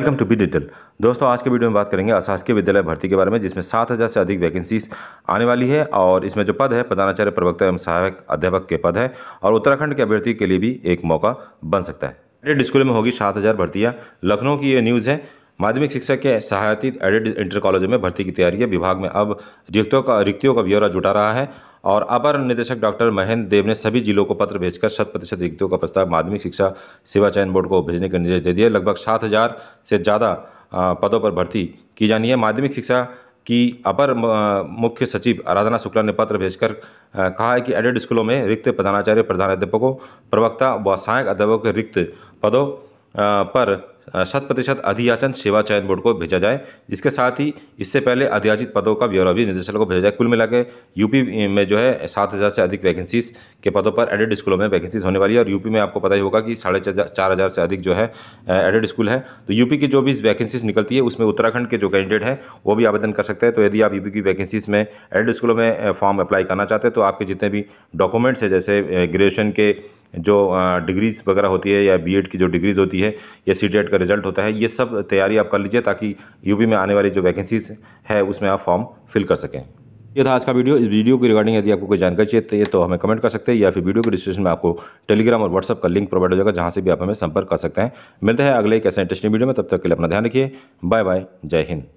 welcome to be detail दोस्तों आज के वीडियो में बात करेंगे अशासकीय विद्यालय भर्ती के बारे में जिसमें सात हज़ार से अधिक वैकेंसीज आने वाली है और इसमें जो पद है प्रधानाचार्य प्रवक्ता एवं सहायक अध्यापक के पद है और उत्तराखंड के अभ्यर्थी के लिए भी एक मौका बन सकता है स्कूल में होगी सात हज़ार भर्तियाँ लखनऊ की ये न्यूज़ है माध्यमिक शिक्षा के सहायतित एडेड इंटर कॉलेजों में भर्ती की तैयारी है विभाग में अब रिक्तों का रिक्तियों का ब्यौरा जुटा रहा है और अपर निदेशक डॉक्टर महेंद्र देव ने सभी जिलों को पत्र भेजकर शत प्रतिशत रिक्तियों का प्रस्ताव माध्यमिक शिक्षा सेवा चयन बोर्ड को भेजने के निर्देश दे दिए लगभग सात हज़ार से ज़्यादा पदों पर भर्ती की जानी है माध्यमिक शिक्षा की अपर मुख्य सचिव आराधना शुक्ला ने पत्र भेजकर कहा है कि एडेड स्कूलों में रिक्त प्रधानाचार्य प्रधानाध्यापकों प्रवक्ता व सहायक अध्यापकों के रिक्त पदों पर शत प्रतिशत अधियाचन सेवा चयन बोर्ड को भेजा जाए इसके साथ ही इससे पहले अधियाचित पदों का ब्यौरा भी निदेशालय को भेजा जाए कुल मिलाकर यूपी में जो है सात हज़ार से अधिक वैकेंसीज के पदों पर एडेड स्कूलों में वैकेंसीज होने वाली है और यूपी में आपको पता ही होगा कि साढ़े चार हज़ार से अधिक जो है एडेड स्कूल है तो यूपी की जो भी वैकेंसीज निकलती है उसमें उत्तराखंड के जो कैंडिडेट हैं वो भी आवेदन कर सकते हैं तो यदि आप यूपी की वैकेंसीज में एडेड स्कूलों में फॉर्म अप्लाई करना चाहते हैं तो आपके जितने भी डॉक्यूमेंट्स हैं जैसे ग्रेजुएशन के जो डिग्रीज़ वगैरह होती है या बीएड की जो डिग्रीज़ होती है या सी e का रिज़ल्ट होता है ये सब तैयारी आप कर लीजिए ताकि यूपी में आने वाली जो वैकेंसीज़ है उसमें आप फॉर्म फिल कर सकें ये था आज का वीडियो इस वीडियो की रिगार्डिंग यदि आपको कोई जानकारी चाहिए तो, तो हमें कमेंट कर सकते हैं या फिर वीडियो के डिस्क्रिप्शन में आपको टेलीग्राम और व्हाट्सअप का लिंक प्रोवाइड हो जाएगा जहाँ से भी आप हमें संपर्क कर सकते हैं मिलते हैं अगले एक ऐसे इंटरेस्टिंग वीडियो में तब तक के लिए अपना ध्यान रखिए बाय बाय जय हिंद